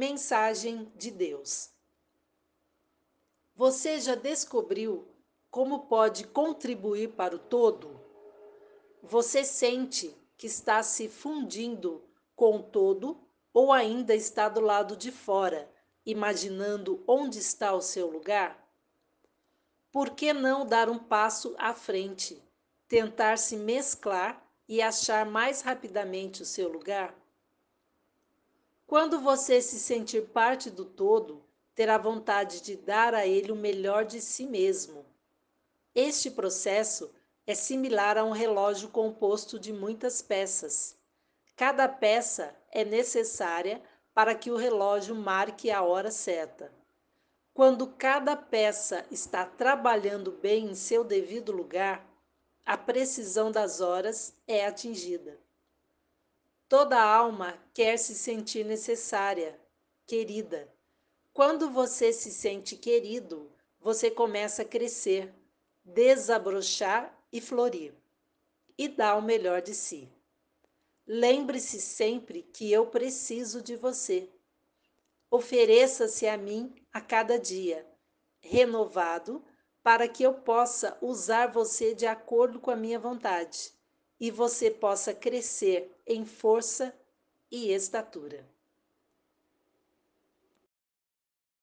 Mensagem de Deus. Você já descobriu como pode contribuir para o todo? Você sente que está se fundindo com o todo ou ainda está do lado de fora, imaginando onde está o seu lugar? Por que não dar um passo à frente, tentar se mesclar e achar mais rapidamente o seu lugar? Quando você se sentir parte do todo, terá vontade de dar a ele o melhor de si mesmo. Este processo é similar a um relógio composto de muitas peças. Cada peça é necessária para que o relógio marque a hora certa. Quando cada peça está trabalhando bem em seu devido lugar, a precisão das horas é atingida. Toda alma quer se sentir necessária, querida. Quando você se sente querido, você começa a crescer, desabrochar e florir, e dá o melhor de si. Lembre-se sempre que eu preciso de você. Ofereça-se a mim a cada dia, renovado, para que eu possa usar você de acordo com a minha vontade e você possa crescer em força e estatura.